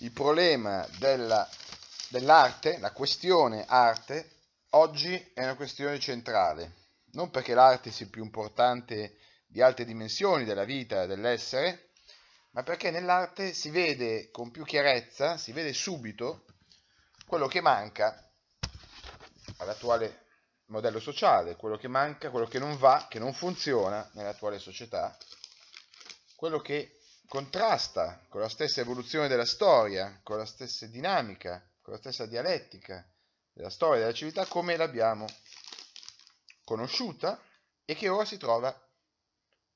il problema dell'arte, la questione arte, oggi è una questione centrale. Non perché l'arte sia più importante di altre dimensioni della vita, dell'essere, ma perché nell'arte si vede con più chiarezza, si vede subito quello che manca all'attuale modello sociale, quello che manca, quello che non va, che non funziona nell'attuale società, quello che contrasta con la stessa evoluzione della storia, con la stessa dinamica, con la stessa dialettica della storia della civiltà come l'abbiamo conosciuta e che ora si trova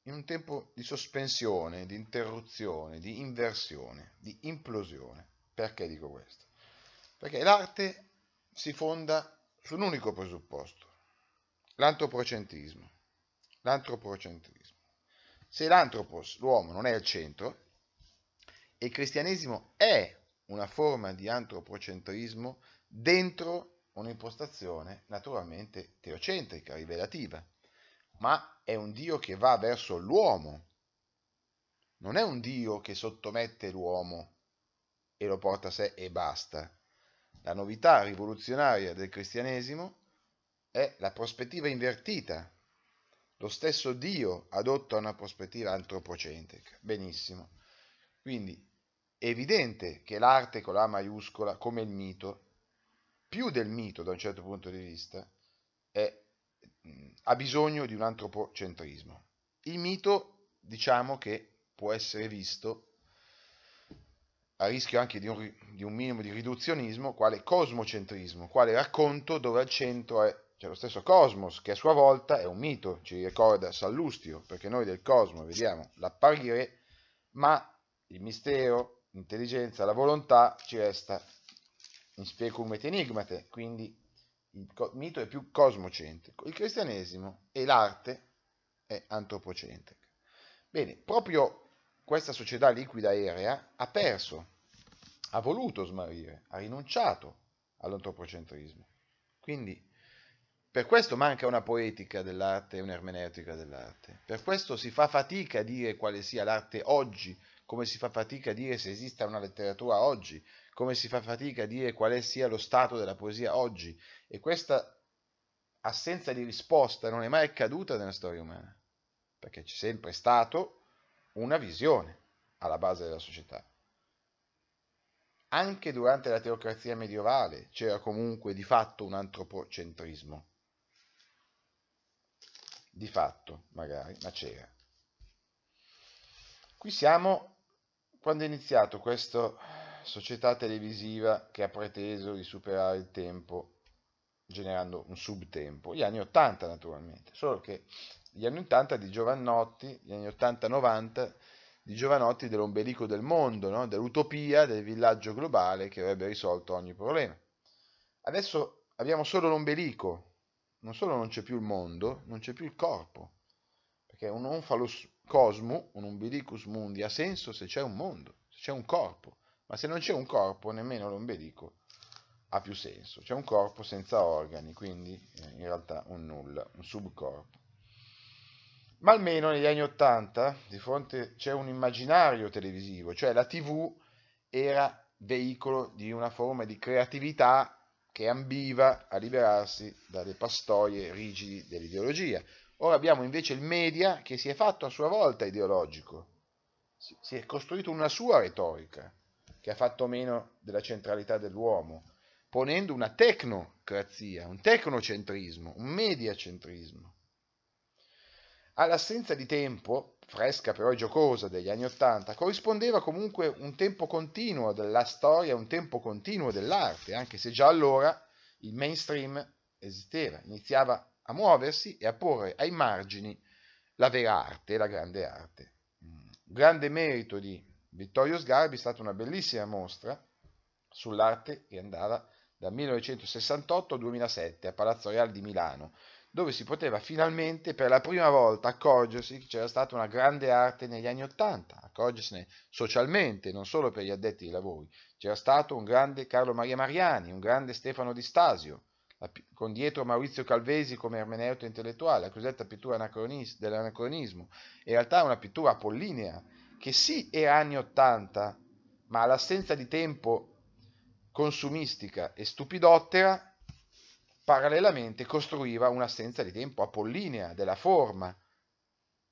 in un tempo di sospensione, di interruzione, di inversione, di implosione. Perché dico questo? Perché l'arte si fonda su un unico presupposto, l'antropocentrismo. L'antropocentrismo. Se l'antropos, l'uomo, non è al centro, e il cristianesimo è una forma di antropocentrismo dentro un'impostazione naturalmente teocentrica, rivelativa, ma è un Dio che va verso l'uomo, non è un Dio che sottomette l'uomo e lo porta a sé e basta. La novità rivoluzionaria del cristianesimo è la prospettiva invertita lo stesso Dio adotta una prospettiva antropocentrica. Benissimo. Quindi è evidente che l'arte con la maiuscola, come il mito, più del mito da un certo punto di vista, è, ha bisogno di un antropocentrismo. Il mito, diciamo che può essere visto a rischio anche di un, di un, minimo di riduzionismo, quale cosmocentrismo, quale racconto dove al centro è c'è lo stesso Cosmos, che a sua volta è un mito, ci ricorda Sallustio, perché noi del Cosmo vediamo l'apparire, ma il mistero, l'intelligenza, la volontà ci resta in specum et enigmate, quindi il mito è più cosmocentrico, il cristianesimo e l'arte è antropocentrica. Bene, proprio questa società liquida aerea ha perso, ha voluto smarrire, ha rinunciato all'antropocentrismo. Quindi per questo manca una poetica dell'arte e un'ermeneutica dell'arte. Per questo si fa fatica a dire quale sia l'arte oggi, come si fa fatica a dire se esista una letteratura oggi, come si fa fatica a dire quale sia lo stato della poesia oggi. E questa assenza di risposta non è mai accaduta nella storia umana, perché c'è sempre stata una visione alla base della società. Anche durante la teocrazia medievale c'era comunque di fatto un antropocentrismo di fatto, magari, ma c'era. Qui siamo quando è iniziato questa società televisiva che ha preteso di superare il tempo generando un subtempo, gli anni 80 naturalmente, solo che gli anni 80 di Giovannotti, gli anni 80-90 di Giovannotti dell'ombelico del mondo, no? dell'utopia, del villaggio globale che avrebbe risolto ogni problema. Adesso abbiamo solo l'ombelico, non solo non c'è più il mondo, non c'è più il corpo, perché un onfalos cosmu, un umbilicus mundi, ha senso se c'è un mondo, se c'è un corpo, ma se non c'è un corpo nemmeno l'ombelico ha più senso, c'è un corpo senza organi, quindi eh, in realtà un nulla, un subcorpo. Ma almeno negli anni Ottanta di fronte c'è un immaginario televisivo, cioè la TV era veicolo di una forma di creatività che ambiva a liberarsi dalle pastoie rigidi dell'ideologia. Ora abbiamo invece il media che si è fatto a sua volta ideologico, si è costruito una sua retorica che ha fatto meno della centralità dell'uomo, ponendo una tecnocrazia, un tecnocentrismo, un mediacentrismo. All'assenza di tempo, fresca però e giocosa degli anni Ottanta, corrispondeva comunque un tempo continuo della storia, un tempo continuo dell'arte, anche se già allora il mainstream esisteva, iniziava a muoversi e a porre ai margini la vera arte, la grande arte. Un grande merito di Vittorio Sgarbi è stata una bellissima mostra sull'arte che andava dal 1968 al 2007 a Palazzo Reale di Milano, dove si poteva finalmente per la prima volta accorgersi che c'era stata una grande arte negli anni Ottanta, accorgersene socialmente, non solo per gli addetti ai lavori. C'era stato un grande Carlo Maria Mariani, un grande Stefano Di Stasio, con dietro Maurizio Calvesi come ermeneuta intellettuale, la cosiddetta pittura dell'anacronismo. In realtà è una pittura apollinea, che sì era anni Ottanta, ma l'assenza di tempo consumistica e stupidottera parallelamente costruiva un'assenza di tempo apollinea della forma,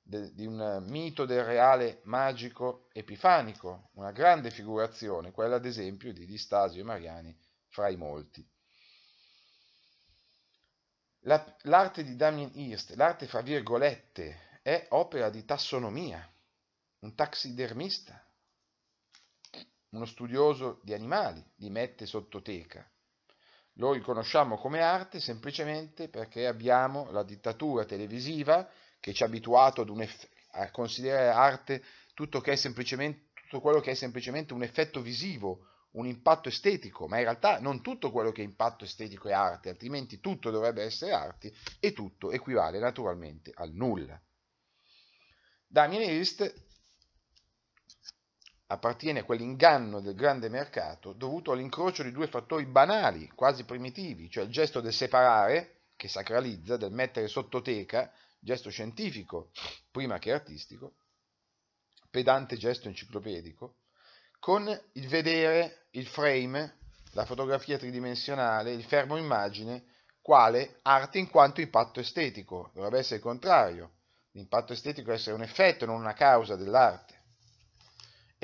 de, di un mito del reale magico epifanico, una grande figurazione, quella ad esempio di Distasio e Mariani fra i molti. La, l'arte di Damien Hirst, l'arte fra virgolette, è opera di tassonomia, un taxidermista, uno studioso di animali, li mette sotto teca lo riconosciamo come arte semplicemente perché abbiamo la dittatura televisiva che ci ha abituato a considerare arte tutto, tutto quello che è semplicemente un effetto visivo, un impatto estetico, ma in realtà non tutto quello che è impatto estetico è arte, altrimenti tutto dovrebbe essere arte e tutto equivale naturalmente al nulla. Damien Hirst appartiene a quell'inganno del grande mercato dovuto all'incrocio di due fattori banali, quasi primitivi, cioè il gesto del separare, che sacralizza, del mettere sotto teca, gesto scientifico prima che artistico, pedante gesto enciclopedico, con il vedere, il frame, la fotografia tridimensionale, il fermo immagine, quale arte in quanto impatto estetico, dovrebbe essere il contrario, l'impatto estetico deve essere un effetto, non una causa dell'arte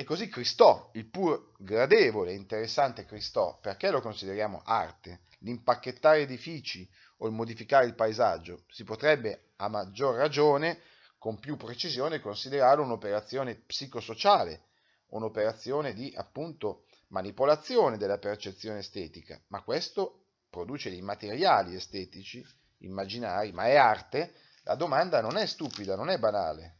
e così Cristò, il pur gradevole e interessante Cristò, perché lo consideriamo arte? L'impacchettare edifici o il modificare il paesaggio? Si potrebbe a maggior ragione, con più precisione, considerarlo un'operazione psicosociale, un'operazione di appunto manipolazione della percezione estetica, ma questo produce dei materiali estetici, immaginari, ma è arte, la domanda non è stupida, non è banale.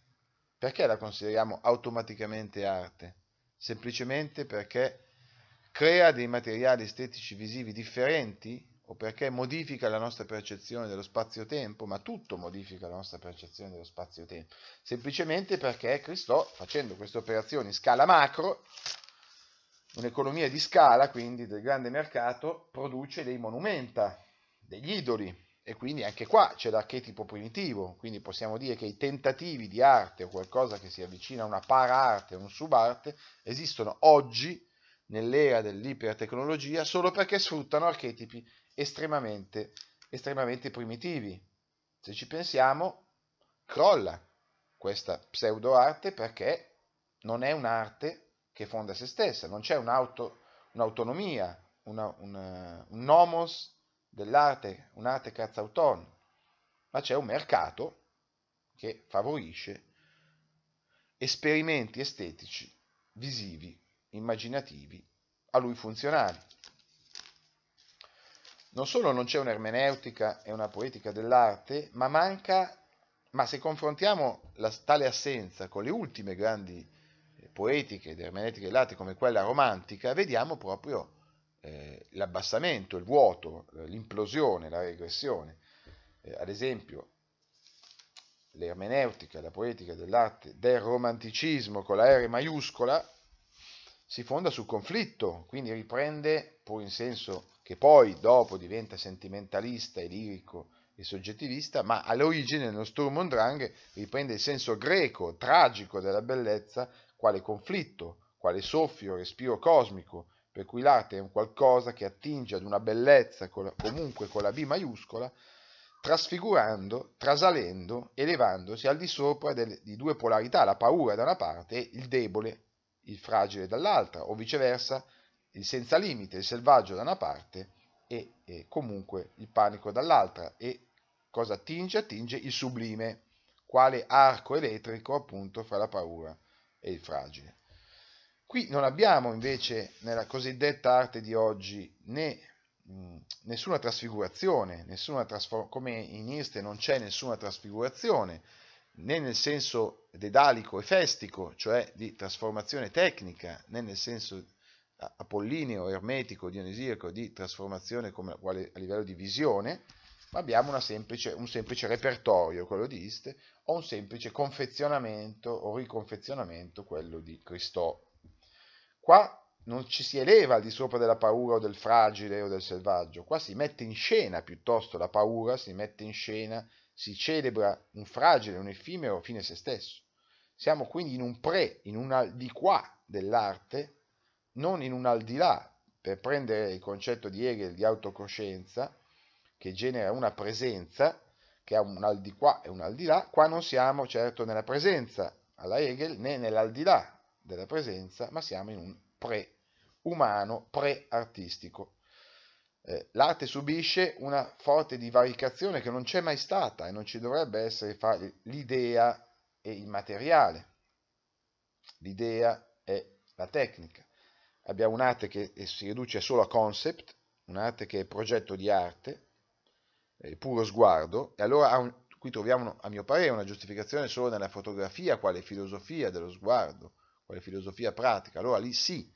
Perché la consideriamo automaticamente arte? Semplicemente perché crea dei materiali estetici visivi differenti o perché modifica la nostra percezione dello spazio-tempo, ma tutto modifica la nostra percezione dello spazio-tempo, semplicemente perché Cristo, facendo queste operazioni in scala macro, un'economia di scala, quindi del grande mercato, produce dei monumenta, degli idoli, e quindi anche qua c'è l'archetipo primitivo, quindi possiamo dire che i tentativi di arte o qualcosa che si avvicina a una para-arte, un subarte, esistono oggi nell'era dell'ipertecnologia solo perché sfruttano archetipi estremamente, estremamente primitivi. Se ci pensiamo, crolla questa pseudo-arte perché non è un'arte che fonda se stessa, non c'è un'autonomia, un, un, un nomos dell'arte, un'arte cazzauton, ma c'è un mercato che favorisce esperimenti estetici, visivi, immaginativi, a lui funzionali. Non solo non c'è un'ermeneutica e una poetica dell'arte, ma manca, ma se confrontiamo la, tale assenza con le ultime grandi eh, poetiche ed ermeneutiche dell'arte come quella romantica, vediamo proprio eh, l'abbassamento, il vuoto, eh, l'implosione, la regressione. Eh, ad esempio, l'ermeneutica, la poetica dell'arte del romanticismo con la R maiuscola, si fonda sul conflitto, quindi riprende, pur in senso che poi dopo diventa sentimentalista e lirico e soggettivista, ma all'origine nello Sturm und Drang riprende il senso greco, tragico della bellezza, quale conflitto, quale soffio, respiro cosmico, per cui l'arte è un qualcosa che attinge ad una bellezza con la, comunque con la B maiuscola, trasfigurando, trasalendo, elevandosi al di sopra del, di due polarità, la paura da una parte e il debole, il fragile dall'altra, o viceversa, il senza limite, il selvaggio da una parte e, e comunque il panico dall'altra. E cosa attinge? Attinge il sublime, quale arco elettrico appunto fra la paura e il fragile. Qui non abbiamo invece nella cosiddetta arte di oggi né, mh, mm, nessuna trasfigurazione, nessuna come in Irste non c'è nessuna trasfigurazione, né nel senso dedalico e festico, cioè di trasformazione tecnica, né nel senso apollineo, ermetico, dionisiaco di trasformazione come, a livello di visione, ma abbiamo semplice, un semplice repertorio, quello di Iste, o un semplice confezionamento o riconfezionamento, quello di Cristò. Qua non ci si eleva al di sopra della paura o del fragile o del selvaggio, qua si mette in scena piuttosto la paura, si mette in scena, si celebra un fragile, un effimero fine se stesso. Siamo quindi in un pre, in un al di qua dell'arte, non in un al di là, per prendere il concetto di Hegel di autocoscienza, che genera una presenza, che ha un al di qua e un al di là, qua non siamo certo nella presenza alla Hegel né nell'al di là, della presenza, ma siamo in un pre-umano, pre-artistico. Eh, l'arte subisce una forte divaricazione che non c'è mai stata e non ci dovrebbe essere fra l'idea e il materiale. L'idea è la tecnica. Abbiamo un'arte che eh, si riduce solo a concept, un'arte che è progetto di arte, puro sguardo, e allora un, qui troviamo, a mio parere, una giustificazione solo nella fotografia, quale filosofia dello sguardo, quale filosofia pratica, allora lì sì,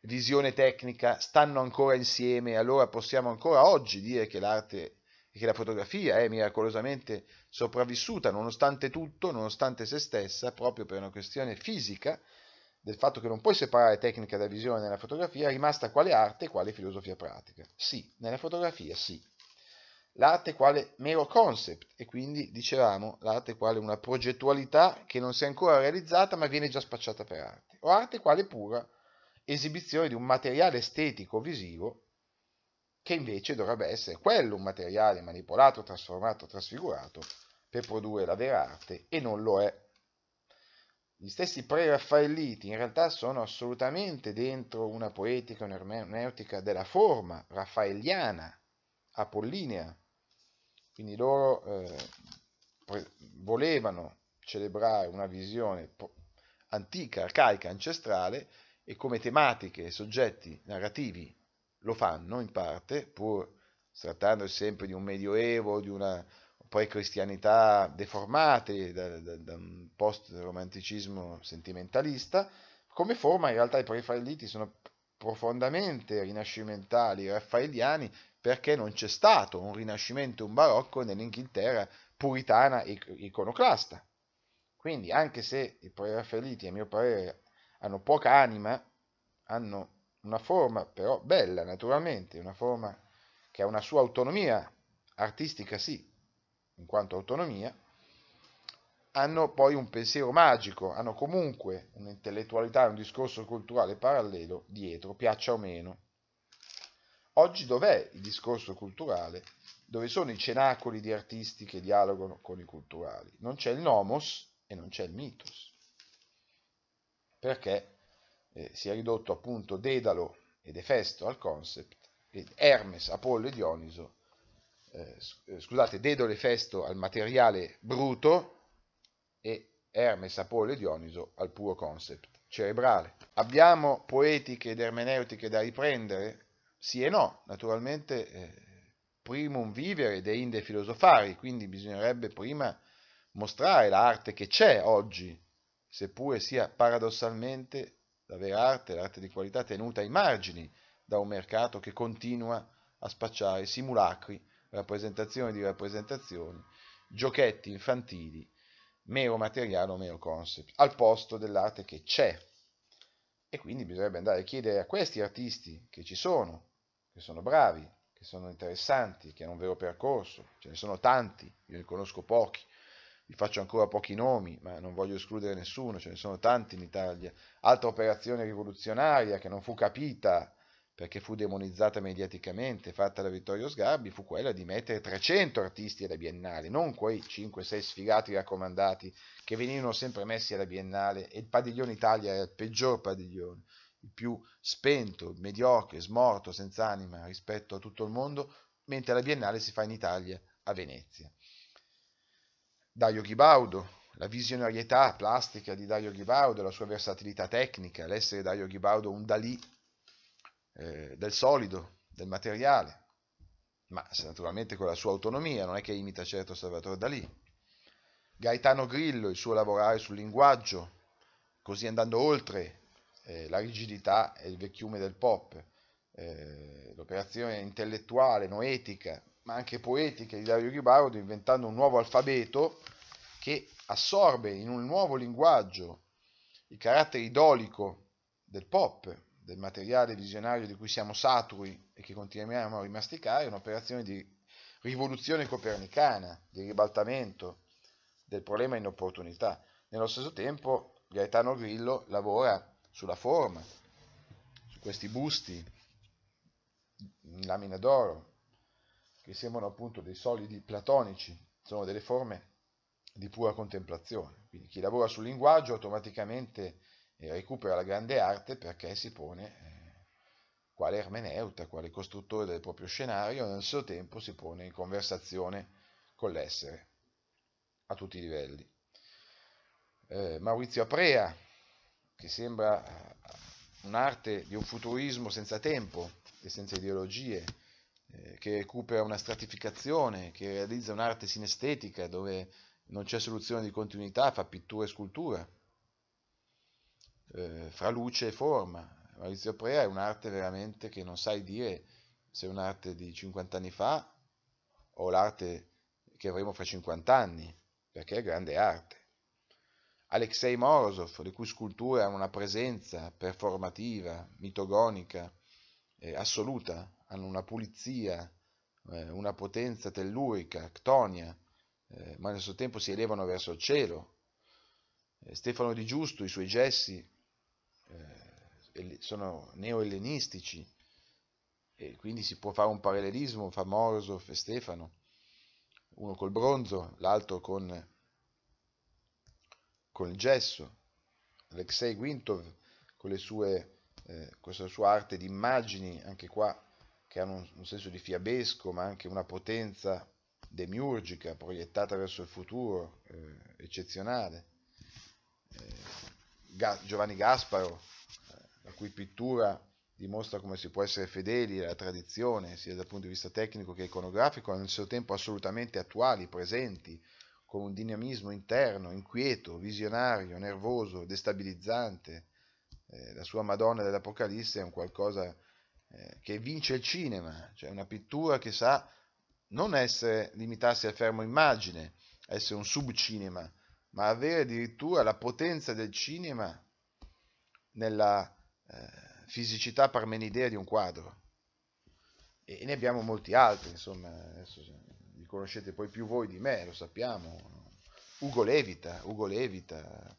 visione tecnica stanno ancora insieme, allora possiamo ancora oggi dire che l'arte e che la fotografia è miracolosamente sopravvissuta nonostante tutto, nonostante se stessa, proprio per una questione fisica del fatto che non puoi separare tecnica da visione nella fotografia, è rimasta quale arte e quale filosofia pratica. Sì, nella fotografia sì l'arte quale mero concept e quindi dicevamo l'arte quale una progettualità che non si è ancora realizzata ma viene già spacciata per arte o arte quale pura esibizione di un materiale estetico visivo che invece dovrebbe essere quello un materiale manipolato, trasformato, trasfigurato per produrre la vera arte e non lo è. Gli stessi pre-raffaelliti in realtà sono assolutamente dentro una poetica, un'ermeneutica della forma raffaelliana, apollinea, quindi loro eh, volevano celebrare una visione antica, arcaica, ancestrale e come tematiche e soggetti narrativi lo fanno in parte, pur trattandosi sempre di un medioevo, di una pre cristianità deformata da, da, da un post-romanticismo sentimentalista, come forma in realtà i prefalliti sono profondamente rinascimentali, raffaelliani perché non c'è stato un rinascimento, un barocco nell'Inghilterra puritana e iconoclasta. Quindi, anche se i preraffaelliti, a mio parere, hanno poca anima, hanno una forma però bella, naturalmente, una forma che ha una sua autonomia, artistica sì, in quanto autonomia, hanno poi un pensiero magico, hanno comunque un'intellettualità un discorso culturale parallelo dietro, piaccia o meno. Oggi dov'è il discorso culturale? Dove sono i cenacoli di artisti che dialogano con i culturali? Non c'è il nomos e non c'è il mitos. Perché eh, si è ridotto appunto Dedalo ed Efesto al concept, ed Hermes, Apollo e Dioniso, eh, eh scusate, Dedalo e Efesto al materiale bruto e Hermes, Apollo e Dioniso al puro concept cerebrale. Abbiamo poetiche ed ermeneutiche da riprendere? Sì e no, naturalmente eh, primum vivere de inde filosofari, quindi bisognerebbe prima mostrare l'arte che c'è oggi, seppure sia paradossalmente la vera arte, l'arte di qualità tenuta ai margini da un mercato che continua a spacciare simulacri, rappresentazioni di rappresentazioni, giochetti infantili, mero materiale o mero concept, al posto dell'arte che c'è. E quindi bisognerebbe andare a chiedere a questi artisti che ci sono, che sono bravi, che sono interessanti, che hanno un vero percorso, ce ne sono tanti, io ne conosco pochi, vi faccio ancora pochi nomi, ma non voglio escludere nessuno, ce ne sono tanti in Italia. Altra operazione rivoluzionaria che non fu capita perché fu demonizzata mediaticamente, fatta da Vittorio Sgarbi, fu quella di mettere 300 artisti alla Biennale, non quei 5-6 sfigati raccomandati che venivano sempre messi alla Biennale e il Padiglione Italia era il peggior padiglione il più spento, mediocre, smorto, senza anima rispetto a tutto il mondo, mentre la Biennale si fa in Italia, a Venezia. Dario Ghibaudo, la visionarietà plastica di Dario Ghibaudo, la sua versatilità tecnica, l'essere Dario Ghibaudo un Dalì eh, del solido, del materiale, ma naturalmente con la sua autonomia, non è che imita certo Salvatore Dalì. Gaetano Grillo, il suo lavorare sul linguaggio, così andando oltre eh, la rigidità e il vecchiume del pop, eh, l'operazione intellettuale, noetica, ma anche poetica di Dario Ghibardo inventando un nuovo alfabeto che assorbe in un nuovo linguaggio il carattere idolico del pop, del materiale visionario di cui siamo saturi e che continuiamo a rimasticare, un'operazione di rivoluzione copernicana, di ribaltamento del problema in opportunità. Nello stesso tempo Gaetano Grillo lavora sulla forma, su questi busti in lamina d'oro, che sembrano appunto dei solidi platonici, sono delle forme di pura contemplazione. Quindi chi lavora sul linguaggio automaticamente eh, recupera la grande arte perché si pone eh, quale ermeneuta, quale costruttore del proprio scenario, e nel suo tempo si pone in conversazione con l'essere a tutti i livelli. Eh, Maurizio Aprea, che sembra eh, un'arte di un futurismo senza tempo e senza ideologie, eh, che recupera una stratificazione, che realizza un'arte sinestetica dove non c'è soluzione di continuità fra pittura e scultura, eh, fra luce e forma. Maurizio Prea è un'arte veramente che non sai dire se è un'arte di 50 anni fa o l'arte che avremo fra 50 anni, perché è grande arte. Alexei Morozov, le cui sculture hanno una presenza performativa, mitogonica, eh, assoluta, hanno una pulizia, eh, una potenza tellurica, ctonia, eh, ma nel suo tempo si elevano verso il cielo. Eh, Stefano di Giusto, i suoi gessi eh, sono neoellenistici, e quindi si può fare un parallelismo fra Morozov e Stefano, uno col bronzo, l'altro con il gesso, Alexei Quintov con, le sue, eh, con sua arte di immagini, anche qua che hanno un, un senso di fiabesco, ma anche una potenza demiurgica proiettata verso il futuro, eh, eccezionale. Eh, Ga Giovanni Gasparo, eh, la cui pittura dimostra come si può essere fedeli alla tradizione, sia dal punto di vista tecnico che iconografico, e nel suo tempo assolutamente attuali, presenti, con un dinamismo interno, inquieto, visionario, nervoso, destabilizzante. Eh, la sua Madonna dell'Apocalisse è un qualcosa eh, che vince il cinema, cioè una pittura che sa non essere, limitarsi al fermo immagine, essere un subcinema, ma avere addirittura la potenza del cinema nella eh, fisicità parmenidea di un quadro. E, e ne abbiamo molti altri, insomma. Adesso, cioè, conoscete poi più voi di me, lo sappiamo, Ugo Levita, Ugo Levita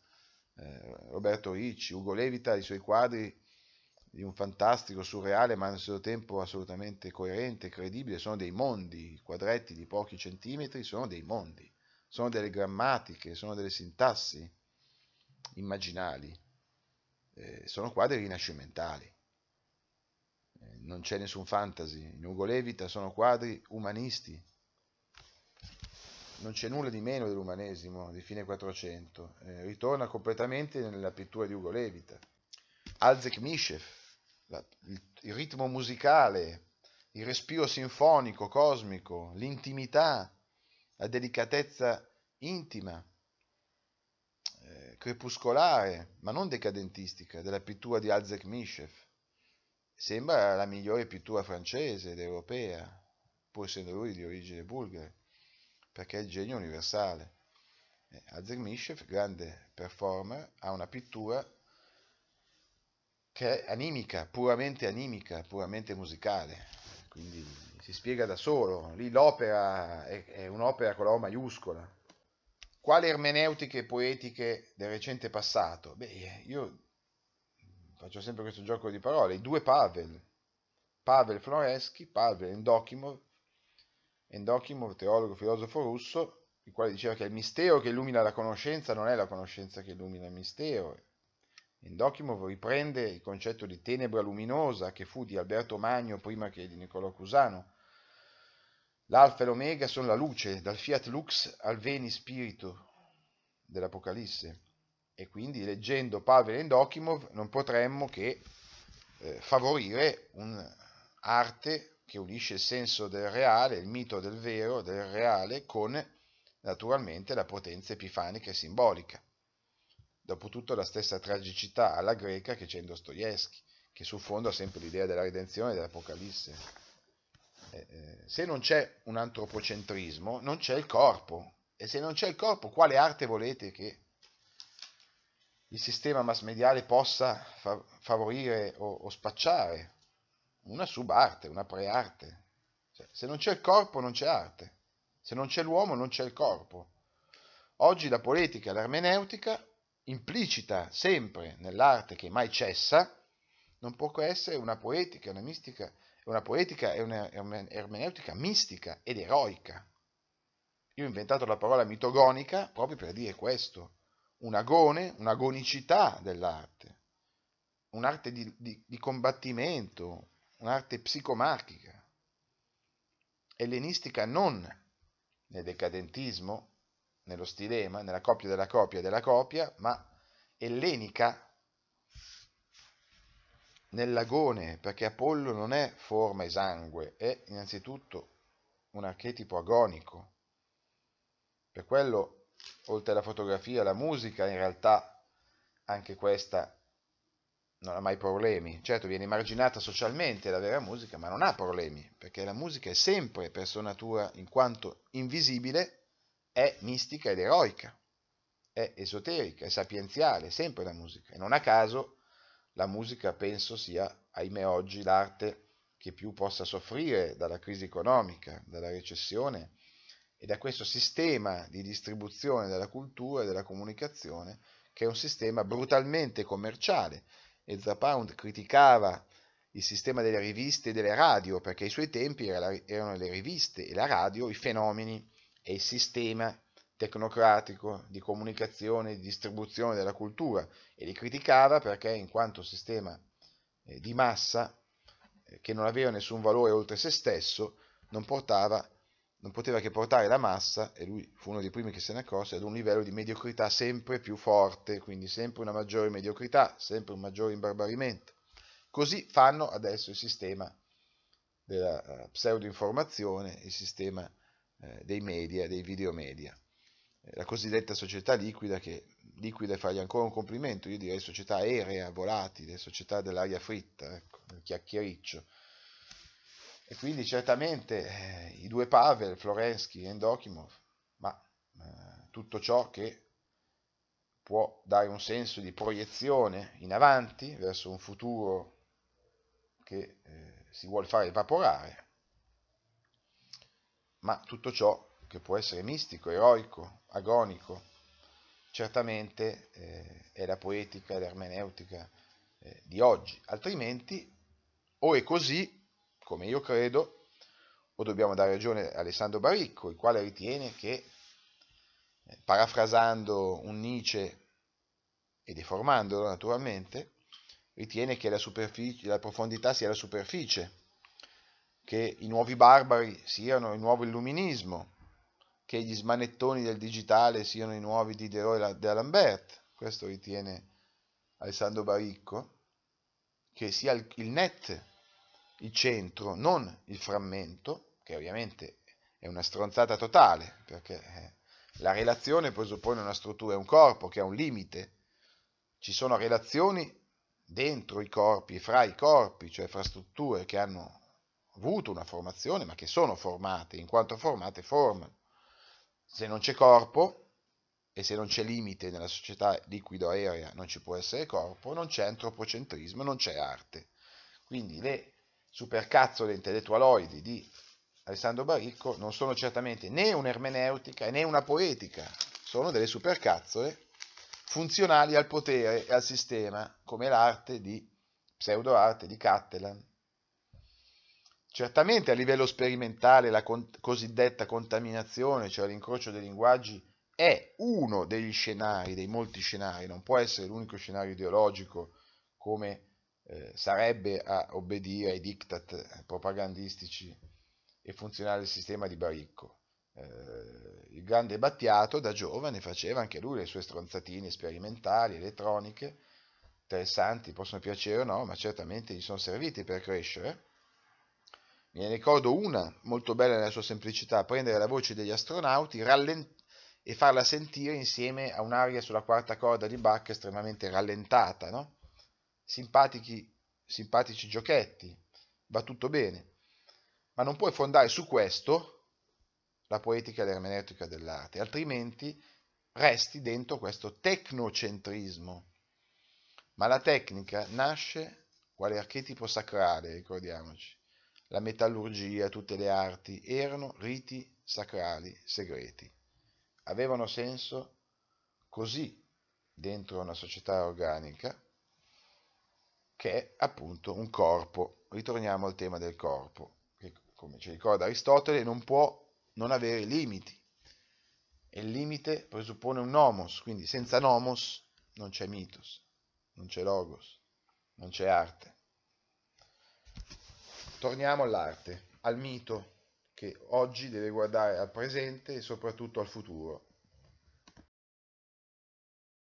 eh, Roberto Ricci, Ugo Levita, i suoi quadri di un fantastico, surreale, ma allo stesso tempo assolutamente coerente, credibile, sono dei mondi, i quadretti di pochi centimetri sono dei mondi, sono delle grammatiche, sono delle sintassi immaginali, eh, sono quadri rinascimentali, eh, non c'è nessun fantasy, in Ugo Levita sono quadri umanisti, non c'è nulla di meno dell'umanesimo di fine 400, eh, ritorna completamente nella pittura di Ugo Levita. Alzek Mishev, la, il, il ritmo musicale, il respiro sinfonico, cosmico, l'intimità, la delicatezza intima, eh, crepuscolare, ma non decadentistica, della pittura di Alzek Mishev. Sembra la migliore pittura francese ed europea, pur essendo lui di origine bulgara perché è il genio universale. Eh, Azermishev, grande performer, ha una pittura che è animica, puramente animica, puramente musicale, quindi si spiega da solo, lì l'opera è, è un'opera con la O maiuscola. Quali ermeneutiche poetiche del recente passato? Beh, io faccio sempre questo gioco di parole, i due Pavel, Pavel Floreschi, Pavel Endokimov, Endokimov, teologo, filosofo russo, il quale diceva che il mistero che illumina la conoscenza non è la conoscenza che illumina il mistero. Endokimov riprende il concetto di tenebra luminosa che fu di Alberto Magno prima che di Niccolò Cusano. L'alfa e l'omega sono la luce, dal fiat lux al veni spirito dell'Apocalisse. E quindi leggendo Pavel Endokimov non potremmo che eh, favorire un'arte che unisce il senso del reale, il mito del vero, del reale, con naturalmente la potenza epifanica e simbolica. Dopotutto la stessa tragicità alla greca che c'è in Dostoevsky, che sul fondo ha sempre l'idea della redenzione e dell'Apocalisse. Eh, eh, se non c'è un antropocentrismo, non c'è il corpo. E se non c'è il corpo, quale arte volete che il sistema massmediale possa fav- favorire o, o spacciare? una subarte, una prearte. Cioè, se non c'è il corpo non c'è arte, se non c'è l'uomo non c'è il corpo. Oggi la poetica e l'ermeneutica, implicita sempre nell'arte che mai cessa, non può che essere una poetica, una mistica, una poetica e un'ermeneutica mistica ed eroica. Io ho inventato la parola mitogonica proprio per dire questo, un agone, un'agonicità dell'arte, un'arte di, di, di combattimento, un'arte psicomarchica, ellenistica non nel decadentismo, nello stilema, nella coppia della copia della copia, ma ellenica nel lagone, perché Apollo non è forma esangue, è innanzitutto un archetipo agonico. Per quello, oltre alla fotografia, la musica in realtà anche questa non ha mai problemi. Certo, viene marginata socialmente la vera musica, ma non ha problemi, perché la musica è sempre, per sua natura, in quanto invisibile, è mistica ed eroica, è esoterica, è sapienziale, è sempre la musica. E non a caso la musica, penso, sia, ahimè oggi, l'arte che più possa soffrire dalla crisi economica, dalla recessione e da questo sistema di distribuzione della cultura e della comunicazione che è un sistema brutalmente commerciale Ezra Pound criticava il sistema delle riviste e delle radio, perché ai suoi tempi erano le riviste e la radio i fenomeni e il sistema tecnocratico di comunicazione e di distribuzione della cultura e li criticava perché in quanto sistema eh, di massa eh, che non aveva nessun valore oltre se stesso non portava non poteva che portare la massa, e lui fu uno dei primi che se ne accorse, ad un livello di mediocrità sempre più forte, quindi sempre una maggiore mediocrità, sempre un maggiore imbarbarimento. Così fanno adesso il sistema della eh, pseudoinformazione, il sistema eh, dei media, dei videomedia. Eh, la cosiddetta società liquida, che liquida è fargli ancora un complimento, io direi società aerea, volatile, società dell'aria fritta, ecco, il chiacchiericcio e quindi certamente eh, i due Pavel, Florensky e Endokimov, ma eh, tutto ciò che può dare un senso di proiezione in avanti verso un futuro che eh, si vuole fare evaporare, ma tutto ciò che può essere mistico, eroico, agonico, certamente eh, è la poetica, l'ermeneutica eh, di oggi, altrimenti o è così come io credo, o dobbiamo dare ragione a Alessandro Baricco, il quale ritiene che, eh, parafrasando un Nietzsche e deformandolo naturalmente, ritiene che la, la profondità sia la superficie, che i nuovi barbari siano il nuovo illuminismo, che gli smanettoni del digitale siano i nuovi Diderot e d'Alembert, questo ritiene Alessandro Baricco, che sia il, il net il centro, non il frammento, che ovviamente è una stronzata totale, perché eh, la relazione presuppone una struttura, è un corpo che ha un limite. Ci sono relazioni dentro i corpi, fra i corpi, cioè fra strutture che hanno avuto una formazione, ma che sono formate, in quanto formate formano. Se non c'è corpo e se non c'è limite nella società liquido-aerea non ci può essere corpo, non c'è antropocentrismo, non c'è arte. Quindi le supercazzole intellettualoidi di Alessandro Baricco non sono certamente né un'ermeneutica né una poetica, sono delle supercazzole funzionali al potere e al sistema, come l'arte di pseudoarte di Cattelan. Certamente a livello sperimentale la con- cosiddetta contaminazione, cioè l'incrocio dei linguaggi, è uno degli scenari, dei molti scenari, non può essere l'unico scenario ideologico come eh, sarebbe a obbedire ai diktat propagandistici e funzionare il sistema di Baricco. Eh, il grande Battiato da giovane faceva anche lui le sue stronzatine sperimentali, elettroniche, interessanti, possono piacere o no, ma certamente gli sono serviti per crescere. Me ne ricordo una, molto bella nella sua semplicità, prendere la voce degli astronauti rallent- e farla sentire insieme a un'aria sulla quarta corda di Bach estremamente rallentata, no? simpatici, simpatici giochetti, va tutto bene, ma non puoi fondare su questo la poetica e l'ermeneutica dell'arte, altrimenti resti dentro questo tecnocentrismo. Ma la tecnica nasce quale archetipo sacrale, ricordiamoci. La metallurgia, tutte le arti erano riti sacrali, segreti. Avevano senso così dentro una società organica che è appunto un corpo. Ritorniamo al tema del corpo, che come ci ricorda Aristotele non può non avere limiti. E il limite presuppone un nomos, quindi senza nomos non c'è mitos, non c'è logos, non c'è arte. Torniamo all'arte, al mito, che oggi deve guardare al presente e soprattutto al futuro.